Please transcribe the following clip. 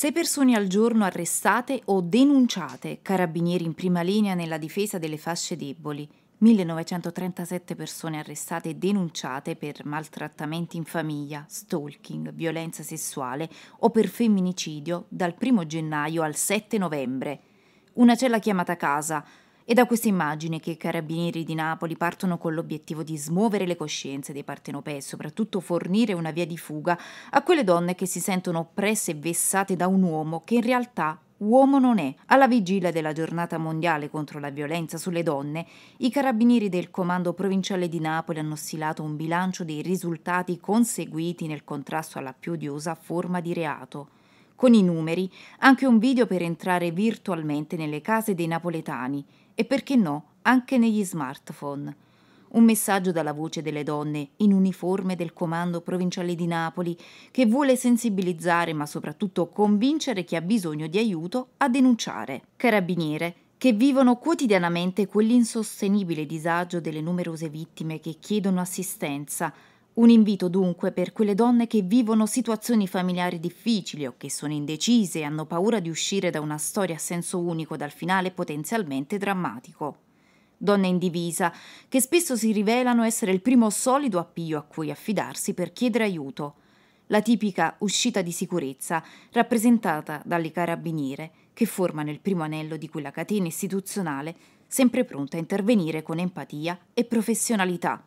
Sei persone al giorno arrestate o denunciate, carabinieri in prima linea nella difesa delle fasce deboli. 1937 persone arrestate e denunciate per maltrattamenti in famiglia, stalking, violenza sessuale o per femminicidio dal 1 gennaio al 7 novembre. Una cella chiamata casa, è da questa immagine che i carabinieri di Napoli partono con l'obiettivo di smuovere le coscienze dei partenopei e soprattutto fornire una via di fuga a quelle donne che si sentono oppresse e vessate da un uomo che in realtà uomo non è. Alla vigilia della giornata mondiale contro la violenza sulle donne, i carabinieri del Comando Provinciale di Napoli hanno stilato un bilancio dei risultati conseguiti nel contrasto alla più odiosa forma di reato con i numeri, anche un video per entrare virtualmente nelle case dei napoletani e perché no, anche negli smartphone. Un messaggio dalla voce delle donne in uniforme del Comando Provinciale di Napoli che vuole sensibilizzare ma soprattutto convincere chi ha bisogno di aiuto a denunciare. Carabiniere, che vivono quotidianamente quell'insostenibile disagio delle numerose vittime che chiedono assistenza, un invito dunque per quelle donne che vivono situazioni familiari difficili o che sono indecise e hanno paura di uscire da una storia a senso unico dal finale potenzialmente drammatico. Donne in divisa, che spesso si rivelano essere il primo solido appiglio a cui affidarsi per chiedere aiuto. La tipica uscita di sicurezza, rappresentata dalle carabiniere, che formano il primo anello di quella catena istituzionale, sempre pronta a intervenire con empatia e professionalità